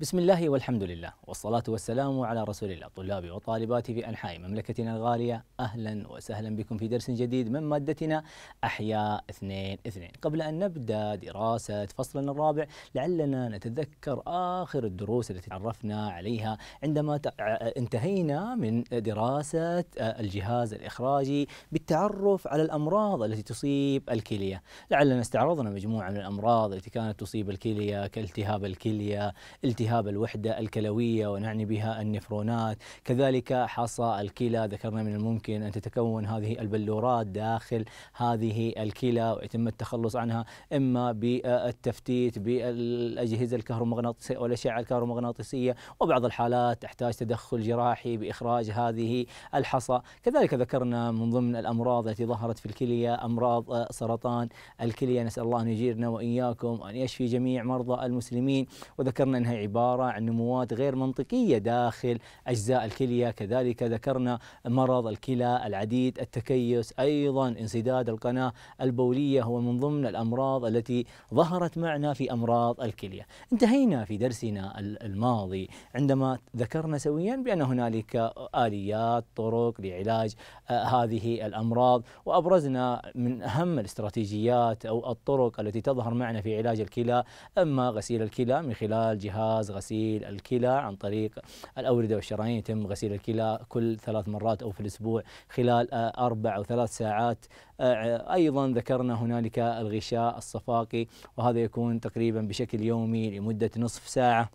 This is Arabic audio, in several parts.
بسم الله والحمد لله والصلاة والسلام على رسول الله طلابي وطالباتي في أنحاء مملكتنا الغالية أهلا وسهلا بكم في درس جديد من مادتنا أحياء اثنين اثنين قبل أن نبدأ دراسة فصلنا الرابع لعلنا نتذكر آخر الدروس التي تعرفنا عليها عندما آه، آه، انتهينا من دراسة آه، الجهاز الإخراجي بالتعرف على الأمراض التي تصيب الكلية لعلنا استعرضنا مجموعة من الأمراض التي كانت تصيب الكلية كالتهاب الكلية التهاب التهاب الوحدة الكلوية ونعني بها النفرونات كذلك حصى الكلى ذكرنا من الممكن أن تتكون هذه البلورات داخل هذه الكلى ويتم التخلص عنها إما بالتفتيت بالأجهزة الكهرومغناطيسية أو الأشعة الكهرومغناطيسية وبعض الحالات تحتاج تدخل جراحي بإخراج هذه الحصى كذلك ذكرنا من ضمن الأمراض التي ظهرت في الكلية أمراض سرطان الكلية نسأل الله أن يجيرنا وإياكم أن يشفي جميع مرضى المسلمين وذكرنا أنها عبارة عن نموات غير منطقية داخل أجزاء الكلية كذلك ذكرنا مرض الكلى العديد التكيس أيضا انسداد القناة البولية هو من ضمن الأمراض التي ظهرت معنا في أمراض الكلية انتهينا في درسنا الماضي عندما ذكرنا سويا بأن هنالك آليات طرق لعلاج آه، هذه الأمراض وأبرزنا من أهم الاستراتيجيات أو الطرق التي تظهر معنا في علاج الكلى أما غسيل الكلى من خلال جهاز جهاز غسيل الكلى عن طريق الأوردة والشرايين يتم غسيل الكلى كل ثلاث مرات أو في الأسبوع خلال آه، أربع أو ثلاث ساعات آه، آه، أيضا ذكرنا هنالك الغشاء الصفاقي وهذا يكون تقريبا بشكل يومي لمدة نصف ساعة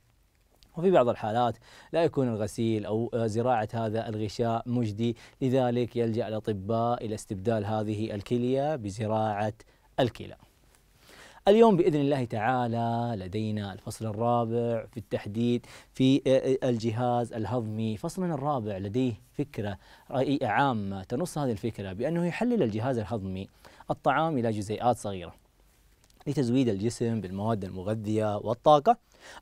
وفي بعض الحالات لا يكون الغسيل او زراعه هذا الغشاء مجدي لذلك يلجا الاطباء الى استبدال هذه الكليه بزراعه الكلى اليوم باذن الله تعالى لدينا الفصل الرابع في التحديد في آه، آه، الجهاز الهضمي، فصلنا الرابع لديه فكره رأي عامه تنص هذه الفكره بانه يحلل الجهاز الهضمي الطعام الى جزيئات صغيره لتزويد الجسم بالمواد المغذيه والطاقه،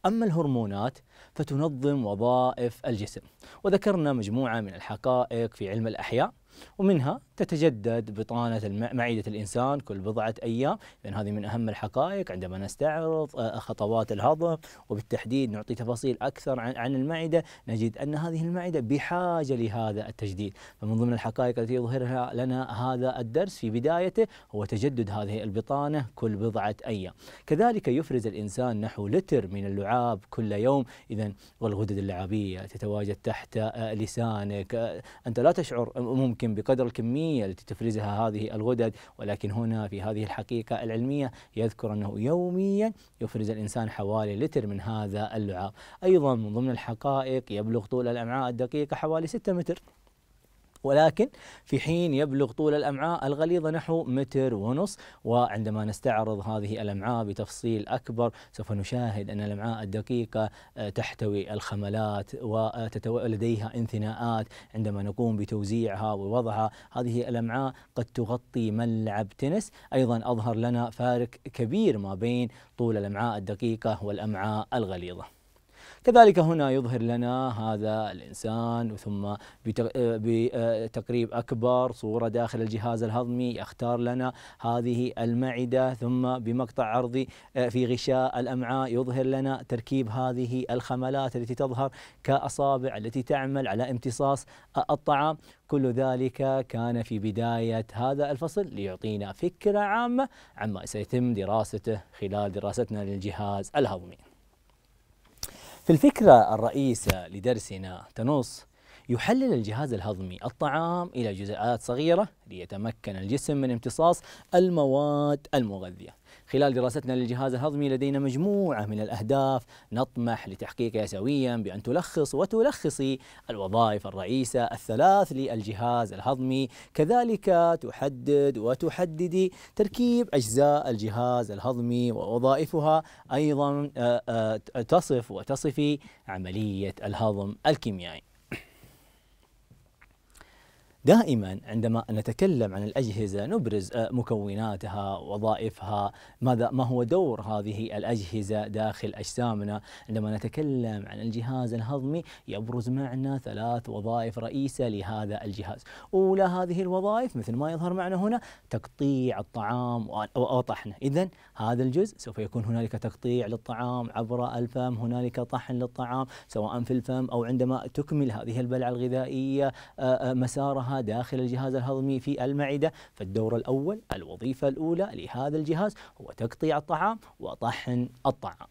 اما الهرمونات فتنظم وظائف الجسم، وذكرنا مجموعه من الحقائق في علم الاحياء ومنها تتجدد بطانة معدة الإنسان كل بضعة أيام لأن هذه من أهم الحقائق عندما نستعرض آه، خطوات الهضم وبالتحديد نعطي تفاصيل أكثر عن المعدة نجد أن هذه المعدة بحاجة لهذا التجديد فمن ضمن الحقائق التي يظهرها لنا هذا الدرس في بدايته هو تجدد هذه البطانة كل بضعة أيام كذلك يفرز الإنسان نحو لتر من اللعاب كل يوم إذا والغدد اللعابية تتواجد تحت آه، لسانك آه، أنت لا تشعر ممكن بقدر الكمية العلمية التي تفرزها هذه الغدد ولكن هنا في هذه الحقيقة العلمية يذكر أنه يوميا يفرز الإنسان حوالي لتر من هذا اللعاب أيضا من ضمن الحقائق يبلغ طول الأمعاء الدقيقة حوالي 6 متر ولكن في حين يبلغ طول الأمعاء الغليظة نحو متر ونص وعندما نستعرض هذه الأمعاء بتفصيل أكبر سوف نشاهد أن الأمعاء الدقيقة آه، تحتوي الخملات ولديها انثناءات عندما نقوم بتوزيعها ووضعها هذه الأمعاء قد تغطي ملعب تنس أيضا أظهر لنا فارق كبير ما بين طول الأمعاء الدقيقة والأمعاء الغليظة كذلك هنا يظهر لنا هذا الإنسان وثم آه، بتقريب أكبر صورة داخل الجهاز الهضمي يختار لنا هذه المعدة ثم بمقطع عرضي آه، في غشاء الأمعاء يظهر لنا تركيب هذه الخملات التي تظهر كأصابع التي تعمل على امتصاص الطعام كل ذلك كان في بداية هذا الفصل ليعطينا فكرة عامة عما سيتم دراسته خلال دراستنا للجهاز الهضمي في الفكرة الرئيسة لدرسنا تنص يحلل الجهاز الهضمي الطعام إلى جزيئات صغيرة ليتمكن الجسم من امتصاص المواد المغذية خلال دراستنا للجهاز الهضمي لدينا مجموعة من الأهداف نطمح لتحقيقها سويا بأن تلخص وتلخصي الوظائف الرئيسة الثلاث للجهاز الهضمي كذلك تحدد وتحددي تركيب أجزاء الجهاز الهضمي ووظائفها أيضا آه، آه، تصف وتصفي عملية الهضم الكيميائي دائما عندما نتكلم عن الأجهزة نبرز آه، مكوناتها وظائفها ماذا ما هو دور هذه الأجهزة داخل أجسامنا عندما نتكلم عن الجهاز الهضمي يبرز معنا ثلاث وظائف رئيسة لهذا الجهاز أولى هذه الوظائف مثل ما يظهر معنا هنا تقطيع الطعام وطحنه إذا هذا الجزء سوف يكون هنالك تقطيع للطعام عبر الفم هنالك طحن للطعام سواء في الفم أو عندما تكمل هذه البلعة الغذائية آه، آه، مسارها داخل الجهاز الهضمي في المعدة فالدور الأول الوظيفة الأولى لهذا الجهاز هو تقطيع الطعام وطحن الطعام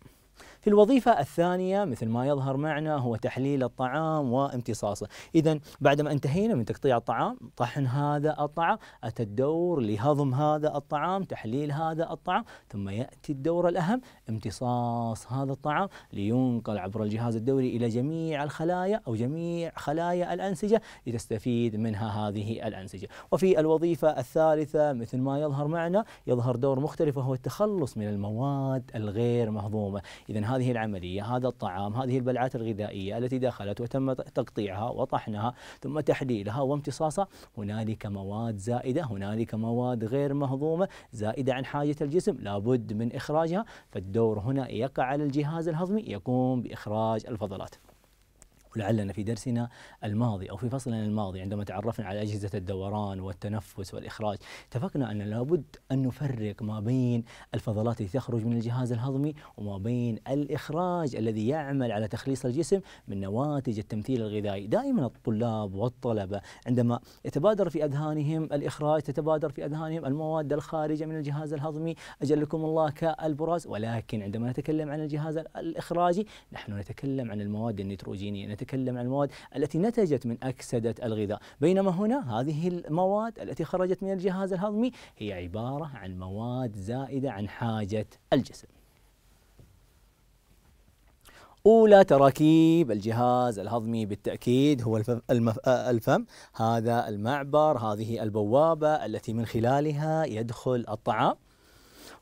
في الوظيفة الثانية مثل ما يظهر معنا هو تحليل الطعام وامتصاصه إذا بعدما انتهينا من تقطيع الطعام طحن هذا الطعام أتى الدور لهضم هذا الطعام تحليل هذا الطعام ثم يأتي الدور الأهم امتصاص هذا الطعام لينقل عبر الجهاز الدوري إلى جميع الخلايا أو جميع خلايا الأنسجة لتستفيد منها هذه الأنسجة وفي الوظيفة الثالثة مثل ما يظهر معنا يظهر دور مختلف وهو التخلص من المواد الغير مهضومة إذا هذه العملية هذا الطعام هذه البلعات الغذائية التي دخلت وتم تقطيعها وطحنها ثم تحليلها وامتصاصها هنالك مواد زائدة هنالك مواد غير مهضومة زائدة عن حاجة الجسم لابد من إخراجها فالدور هنا يقع على الجهاز الهضمي يقوم بإخراج الفضلات ولعلنا في درسنا الماضي أو في فصلنا الماضي عندما تعرفنا على أجهزة الدوران والتنفس والإخراج اتفقنا أن لابد أن نفرق ما بين الفضلات التي تخرج من الجهاز الهضمي وما بين الإخراج الذي يعمل على تخليص الجسم من نواتج التمثيل الغذائي دائما الطلاب والطلبة عندما يتبادر في أذهانهم الإخراج تتبادر في أذهانهم المواد الخارجة من الجهاز الهضمي أجلكم الله كالبراز ولكن عندما نتكلم عن الجهاز الإخراجي نحن نتكلم عن المواد النيتروجينية نتكلم عن المواد التي نتجت من أكسدة الغذاء بينما هنا هذه المواد التي خرجت من الجهاز الهضمي هي عبارة عن مواد زائدة عن حاجة الجسم أولى تراكيب الجهاز الهضمي بالتأكيد هو الفم هذا المعبر هذه البوابة التي من خلالها يدخل الطعام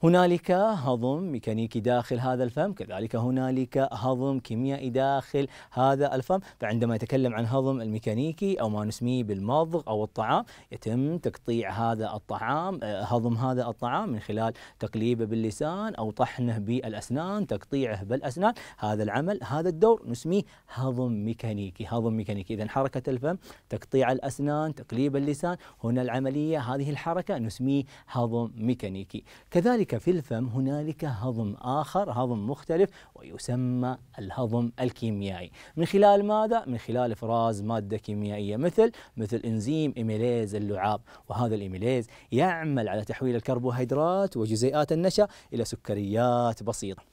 هنالك هضم ميكانيكي داخل هذا الفم كذلك هنالك هضم كيميائي داخل هذا الفم فعندما يتكلم عن هضم الميكانيكي أو ما نسميه بالمضغ أو الطعام يتم تقطيع هذا الطعام آه، هضم هذا الطعام من خلال تقليبه باللسان أو طحنه بالأسنان تقطيعه بالأسنان هذا العمل هذا الدور نسميه هضم ميكانيكي هضم ميكانيكي إذا حركة الفم تقطيع الأسنان تقليب اللسان هنا العملية هذه الحركة نسميه هضم ميكانيكي كذلك هنالك في الفم هنالك هضم آخر هضم مختلف ويسمى الهضم الكيميائي من خلال ماذا؟ من خلال إفراز مادة كيميائية مثل مثل إنزيم اميليز اللعاب وهذا الاميليز يعمل على تحويل الكربوهيدرات وجزيئات النشا إلى سكريات بسيطة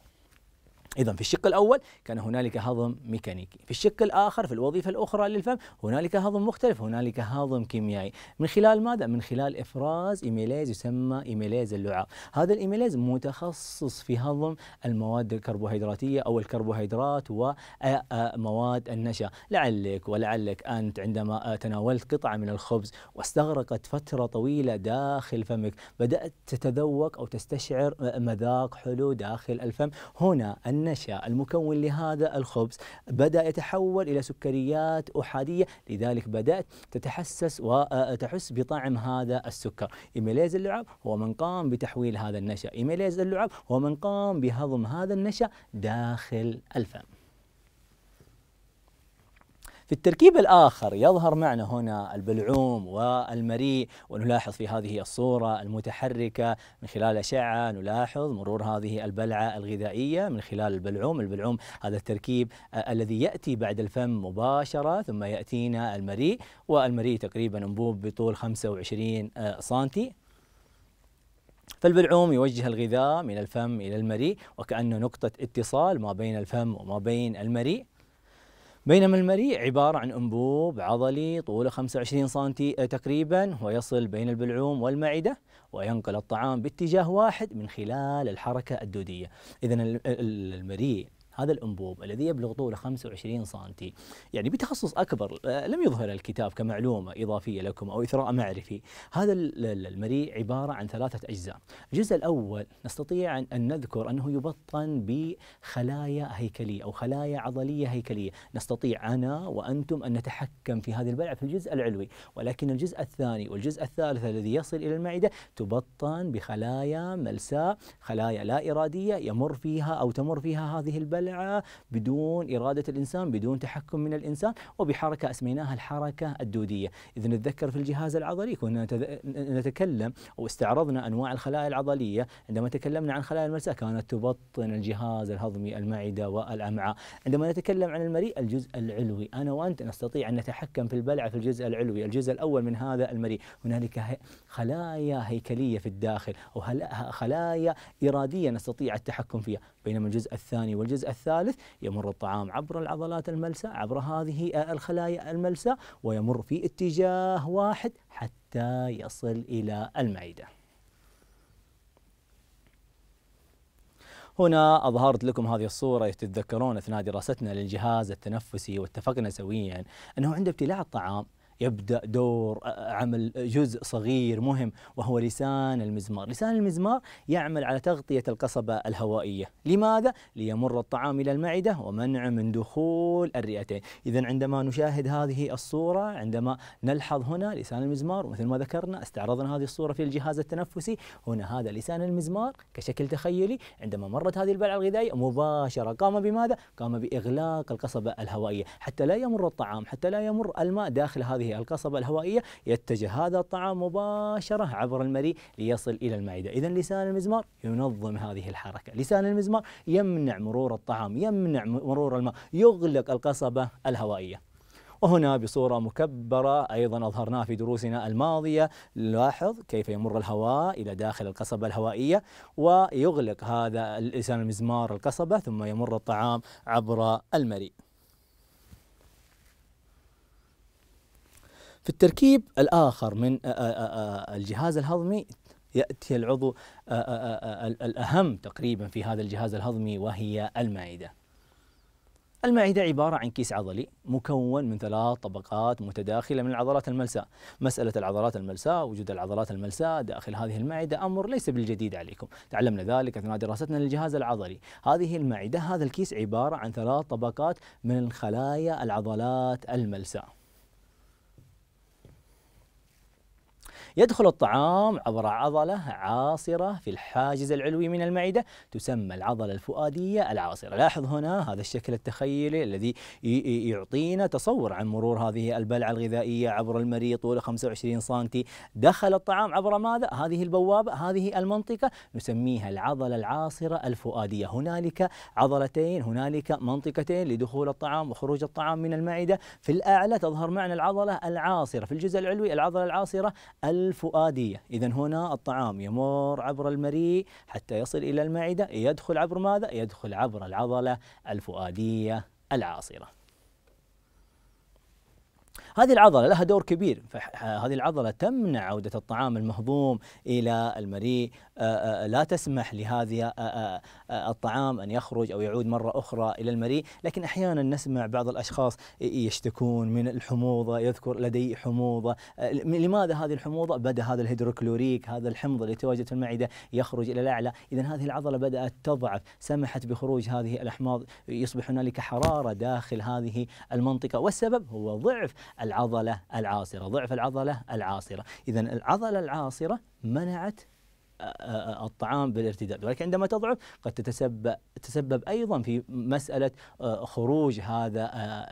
إذا في الشق الأول كان هنالك هضم ميكانيكي، في الشق الآخر في الوظيفة الأخرى للفم هنالك هضم مختلف، هنالك هضم كيميائي، من خلال ماذا؟ من خلال إفراز إيميليز يسمى إيميليز اللعاب، هذا الإيميليز متخصص في هضم المواد الكربوهيدراتية أو الكربوهيدرات ومواد النشا، لعلك ولعلك أنت عندما تناولت قطعة من الخبز واستغرقت فترة طويلة داخل فمك، بدأت تتذوق أو تستشعر مذاق حلو داخل الفم، هنا النشا المكون لهذا الخبز بدأ يتحول إلى سكريات أحادية لذلك بدأت تتحسس وتحس آه، بطعم هذا السكر إيميليز اللعاب هو من قام بتحويل هذا النشا إيميليز اللعاب هو من قام بهضم هذا النشا داخل الفم في التركيب الآخر يظهر معنا هنا البلعوم والمريء ونلاحظ في هذه الصورة المتحركة من خلال أشعة نلاحظ مرور هذه البلعة الغذائية من خلال البلعوم البلعوم هذا التركيب آه، الذي يأتي بعد الفم مباشرة ثم يأتينا المريء والمريء تقريبا أنبوب بطول 25 آه، سنتي فالبلعوم يوجه الغذاء من الفم إلى المريء وكأنه نقطة اتصال ما بين الفم وما بين المريء بينما المريء عبارة عن أنبوب عضلي طوله 25 سم تقريبا ويصل بين البلعوم والمعدة وينقل الطعام باتجاه واحد من خلال الحركة الدودية إذا المريء هذا الأنبوب الذي يبلغ طوله 25 سم يعني بتخصص أكبر آه، لم يظهر الكتاب كمعلومة إضافية لكم أو إثراء معرفي هذا المريء عبارة عن ثلاثة أجزاء الجزء الأول نستطيع أن نذكر أنه يبطن بخلايا هيكلية أو خلايا عضلية هيكلية نستطيع أنا وأنتم أن نتحكم في هذه البلعة في الجزء العلوي ولكن الجزء الثاني والجزء الثالث الذي يصل إلى المعدة تبطن بخلايا ملساء خلايا لا إرادية يمر فيها أو تمر فيها هذه البلعة السلعه بدون إرادة الإنسان بدون تحكم من الإنسان وبحركة أسميناها الحركة الدودية إذا نتذكر في الجهاز العضلي كنا نتكلم واستعرضنا أنواع الخلايا العضلية عندما تكلمنا عن خلايا المرساة كانت تبطن الجهاز الهضمي المعدة والأمعاء عندما نتكلم عن المريء الجزء العلوي أنا وأنت نستطيع أن نتحكم في البلع في الجزء العلوي الجزء الأول من هذا المريء هنالك خلايا هيكلية في الداخل وخلايا إرادية نستطيع التحكم فيها بينما الجزء الثاني والجزء الثالث يمر الطعام عبر العضلات الملسة عبر هذه الخلايا الملسة ويمر في اتجاه واحد حتى يصل إلى المعدة هنا أظهرت لكم هذه الصورة تتذكرون أثناء دراستنا للجهاز التنفسي واتفقنا سويا أنه عند ابتلاع الطعام يبدأ دور عمل جزء صغير مهم وهو لسان المزمار لسان المزمار يعمل على تغطية القصبة الهوائية لماذا؟ ليمر الطعام إلى المعدة ومنع من دخول الرئتين إذا عندما نشاهد هذه الصورة عندما نلحظ هنا لسان المزمار ومثل ما ذكرنا استعرضنا هذه الصورة في الجهاز التنفسي هنا هذا لسان المزمار كشكل تخيلي عندما مرت هذه البلعة الغذائية مباشرة قام بماذا؟ قام بإغلاق القصبة الهوائية حتى لا يمر الطعام حتى لا يمر الماء داخل هذه هذه القصبة الهوائية يتجه هذا الطعام مباشرة عبر المريء ليصل إلى المعدة إذا لسان المزمار ينظم هذه الحركة لسان المزمار يمنع مرور الطعام يمنع مرور الماء يغلق القصبة الهوائية وهنا بصورة مكبرة أيضا أظهرناها في دروسنا الماضية لاحظ كيف يمر الهواء إلى داخل القصبة الهوائية ويغلق هذا لسان المزمار القصبة ثم يمر الطعام عبر المريء في التركيب الآخر من الجهاز الهضمي يأتي العضو الأهم تقريبا في هذا الجهاز الهضمي وهي المعدة المعدة عبارة عن كيس عضلي مكون من ثلاث طبقات متداخلة من العضلات الملساء مسألة العضلات الملساء وجود العضلات الملساء داخل هذه المعدة أمر ليس بالجديد عليكم تعلمنا ذلك أثناء دراستنا للجهاز العضلي هذه المعدة هذا الكيس عبارة عن ثلاث طبقات من خلايا العضلات الملساء يدخل الطعام عبر عضلة عاصرة في الحاجز العلوي من المعدة تسمى العضلة الفؤادية العاصرة لاحظ هنا هذا الشكل التخيلي الذي يعطينا تصور عن مرور هذه البلعة الغذائية عبر المريء طوله 25 سنتي دخل الطعام عبر ماذا؟ هذه البوابة هذه المنطقة نسميها العضلة العاصرة الفؤادية هنالك عضلتين هنالك منطقتين لدخول الطعام وخروج الطعام من المعدة في الأعلى تظهر معنا العضلة العاصرة في الجزء العلوي العضلة العاصرة الفؤادية إذا هنا الطعام يمر عبر المريء حتى يصل إلى المعدة يدخل عبر ماذا؟ يدخل عبر العضلة الفؤادية العاصرة هذه العضلة لها دور كبير فهذه العضلة تمنع عودة الطعام المهضوم إلى المريء لا تسمح لهذه الطعام أن يخرج أو يعود مرة أخرى إلى المريء لكن أحيانا نسمع بعض الأشخاص يشتكون من الحموضة يذكر لدي حموضة لماذا هذه الحموضة بدأ هذا الهيدروكلوريك هذا الحمض اللي تواجد في المعدة يخرج إلى الأعلى إذا هذه العضلة بدأت تضعف سمحت بخروج هذه الأحماض يصبح هنالك حرارة داخل هذه المنطقة والسبب هو ضعف العضلة العاصرة ضعف العضلة العاصرة إذا العضلة العاصرة منعت الطعام بالارتداد ولكن عندما تضعف قد تتسبب تتسبب ايضا في مساله آه، خروج هذا آه،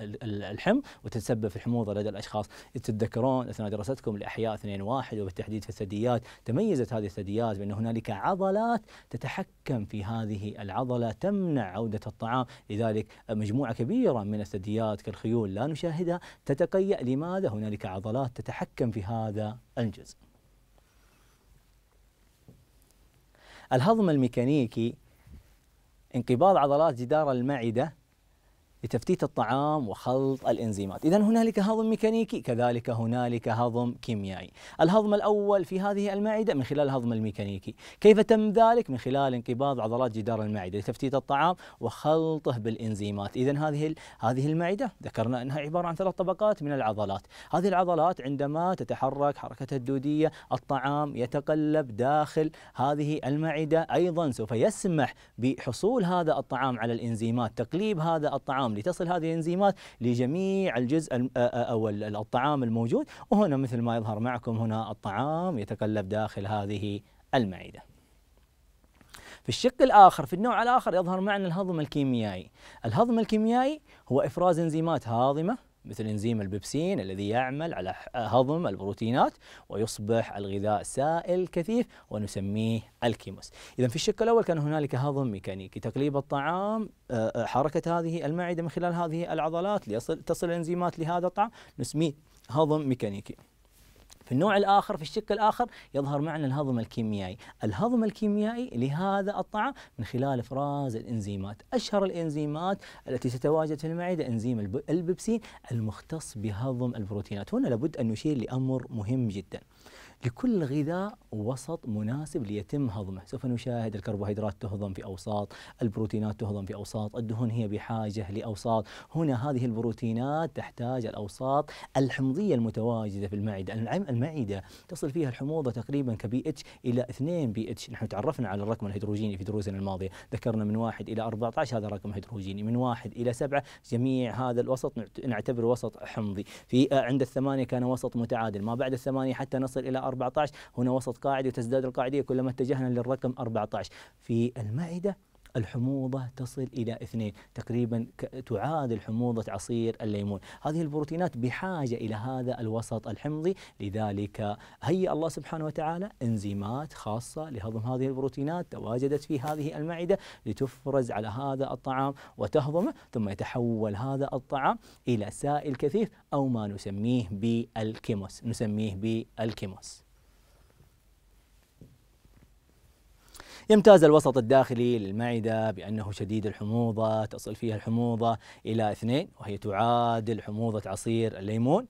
الحمض وتتسبب في الحموضه لدى الاشخاص تتذكرون اثناء دراستكم لاحياء 2 1 وبالتحديد في الثدييات تميزت هذه الثدييات بان هنالك عضلات تتحكم في هذه العضله تمنع عوده الطعام لذلك مجموعه كبيره من الثدييات كالخيول لا نشاهدها تتقيأ لماذا هنالك عضلات تتحكم في هذا الجزء الهضم الميكانيكي انقباض عضلات جدار المعدة لتفتيت الطعام وخلط الانزيمات إذا هنالك هضم ميكانيكي كذلك هنالك هضم كيميائي الهضم الأول في هذه المعدة من خلال الهضم الميكانيكي كيف تم ذلك؟ من خلال انقباض عضلات جدار المعدة لتفتيت الطعام وخلطه بالإنزيمات إذا هذه هذه المعدة ذكرنا أنها عبارة عن ثلاث طبقات من العضلات هذه العضلات عندما تتحرك حركتها الدودية الطعام يتقلب داخل هذه المعدة أيضا سوف يسمح بحصول هذا الطعام على الإنزيمات تقليب هذا الطعام الطعام لتصل هذه الانزيمات لجميع الجزء او الطعام الموجود وهنا مثل ما يظهر معكم هنا الطعام يتقلب داخل هذه المعده. في الشق الاخر في النوع الاخر يظهر معنا الهضم الكيميائي. الهضم الكيميائي هو افراز انزيمات هاضمه مثل إنزيم البيبسين الذي يعمل على هضم البروتينات ويصبح الغذاء سائل كثيف ونسميه الكيموس إذا في الشق الأول كان هنالك هضم ميكانيكي تقليب الطعام آه، آه، حركة هذه المعدة من خلال هذه العضلات لتصل الإنزيمات لهذا الطعام نسميه هضم ميكانيكي في النوع الآخر في الشق الآخر يظهر معنا الهضم الكيميائي الهضم الكيميائي لهذا الطعام من خلال إفراز الإنزيمات أشهر الإنزيمات التي تتواجد في المعدة إنزيم البيبسين المختص بهضم البروتينات هنا لابد أن نشير لأمر مهم جدا لكل غذاء وسط مناسب ليتم هضمه سوف نشاهد الكربوهيدرات تهضم في أوساط البروتينات تهضم في أوساط الدهون هي بحاجة لأوساط هنا هذه البروتينات تحتاج الأوساط الحمضية المتواجدة في المعدة المعدة تصل فيها الحموضة تقريبا كبي اتش إلى 2 بي اتش نحن تعرفنا على الرقم الهيدروجيني في دروسنا الماضية ذكرنا من 1 إلى 14 هذا رقم هيدروجيني من 1 إلى 7 جميع هذا الوسط نعتبره وسط حمضي في آه، عند الثمانية كان وسط متعادل ما بعد الثمانية حتى نصل إلى 14 هنا وسط قاعدي وتزداد القاعدية كلما اتجهنا للرقم 14 في المائدة الحموضة تصل إلى اثنين تقريبا تعادل حموضة عصير الليمون هذه البروتينات بحاجة إلى هذا الوسط الحمضي لذلك هيأ الله سبحانه وتعالى إنزيمات خاصة لهضم هذه البروتينات تواجدت في هذه المعدة لتفرز على هذا الطعام وتهضمه ثم يتحول هذا الطعام إلى سائل كثيف أو ما نسميه بالكيموس نسميه بالكيموس يمتاز الوسط الداخلي للمعدة بأنه شديد الحموضة تصل فيها الحموضة إلى اثنين وهي تعادل حموضة عصير الليمون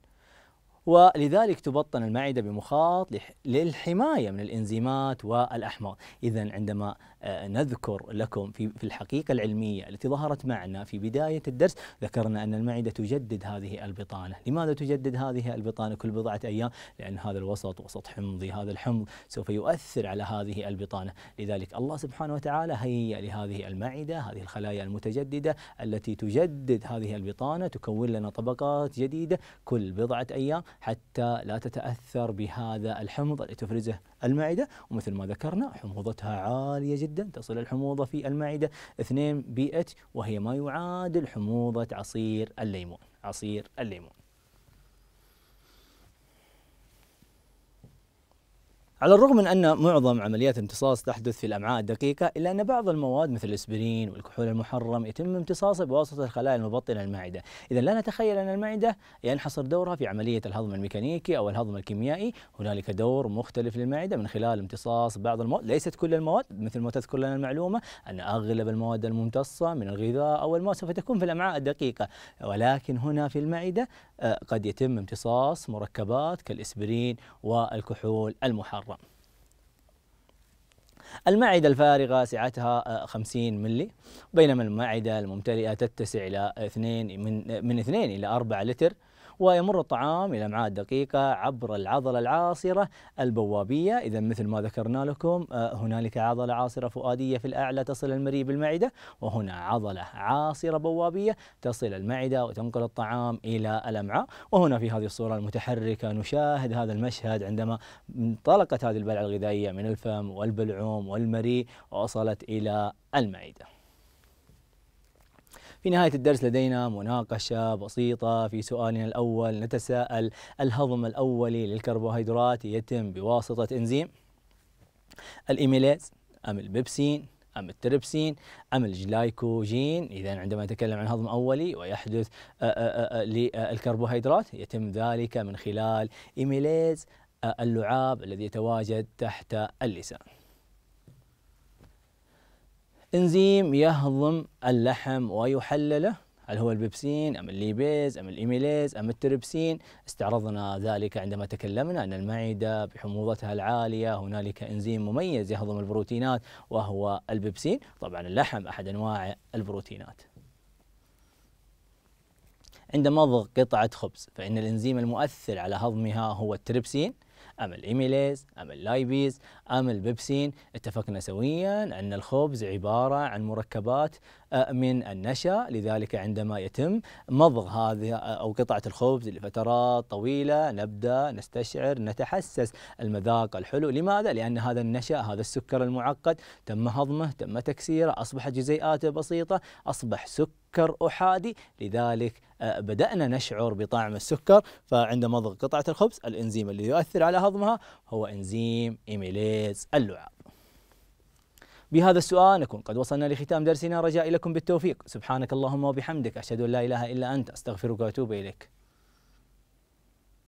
ولذلك تبطن المعدة بمخاط للحماية من الإنزيمات والأحماض إذا عندما نذكر لكم في في الحقيقه العلميه التي ظهرت معنا في بدايه الدرس ذكرنا ان المعده تجدد هذه البطانه، لماذا تجدد هذه البطانه كل بضعه ايام؟ لان هذا الوسط وسط حمضي، هذا الحمض سوف يؤثر على هذه البطانه، لذلك الله سبحانه وتعالى هيئ لهذه المعده، هذه الخلايا المتجدده التي تجدد هذه البطانه تكون لنا طبقات جديده كل بضعه ايام حتى لا تتاثر بهذا الحمض الذي تفرزه المعدة ومثل ما ذكرنا حموضتها عالية جدا تصل الحموضة في المعدة 2 بي اتش وهي ما يعادل حموضة عصير الليمون عصير الليمون على الرغم من أن معظم عمليات الامتصاص تحدث في الأمعاء الدقيقة إلا أن بعض المواد مثل الإسبرين والكحول المحرم يتم امتصاصه بواسطة الخلايا المبطنة المعدة إذا لا نتخيل أن المعدة ينحصر دورها في عملية الهضم الميكانيكي أو الهضم الكيميائي هنالك دور مختلف للمعدة من خلال امتصاص بعض المواد ليست كل المواد مثل ما تذكر لنا المعلومة أن أغلب المواد الممتصة من الغذاء أو الماء سوف تكون في الأمعاء الدقيقة ولكن هنا في المعدة قد يتم امتصاص مركبات كالإسبرين والكحول المحرم المعدة الفارغة سعتها 50 آه، ملي بينما المعدة الممتلئة تتسع إلى 2 من من 2 إلى 4 لتر ويمر الطعام إلى الأمعاء الدقيقة عبر العضلة العاصرة البوابية إذا مثل ما ذكرنا لكم آه، هنالك عضلة عاصرة فؤادية في الأعلى تصل المريء بالمعدة وهنا عضلة عاصرة بوابية تصل المعدة وتنقل الطعام إلى الأمعاء وهنا في هذه الصورة المتحركة نشاهد هذا المشهد عندما انطلقت هذه البلعة الغذائية من الفم والبلعوم والمريء ووصلت إلى المعده في نهاية الدرس لدينا مناقشة بسيطة في سؤالنا الأول نتساءل الهضم الأولي للكربوهيدرات يتم بواسطة إنزيم الإيميليز أم البيبسين أم التربسين أم الجلايكوجين إذا عندما نتكلم عن هضم أولي ويحدث آه، آه، آه، للكربوهيدرات يتم ذلك من خلال إيميليز اللعاب الذي يتواجد تحت اللسان إنزيم يهضم اللحم ويحلله هل هو البيبسين أم الليبيز أم الإيميليز أم التربسين استعرضنا ذلك عندما تكلمنا أن المعدة بحموضتها العالية هنالك إنزيم مميز يهضم البروتينات وهو البيبسين طبعا اللحم أحد أنواع البروتينات عند مضغ قطعة خبز فإن الإنزيم المؤثر على هضمها هو التربسين أم الإيميليز أم اللايبيز ام البيبسين اتفقنا سويا ان الخبز عباره عن مركبات آه، من النشا لذلك عندما يتم مضغ هذه آه، او قطعه الخبز لفترات طويله نبدا نستشعر نتحسس المذاق الحلو لماذا لان هذا النشا هذا السكر المعقد تم هضمه تم تكسيره اصبحت جزيئاته بسيطه اصبح سكر احادي لذلك آه، بدأنا نشعر بطعم السكر فعند مضغ قطعة الخبز الإنزيم اللي يؤثر على هضمها هو إنزيم إيميليز حيز اللعاب بهذا السؤال نكون قد وصلنا لختام درسنا رجائي لكم بالتوفيق سبحانك اللهم وبحمدك أشهد أن لا إله إلا أنت أستغفرك وأتوب إليك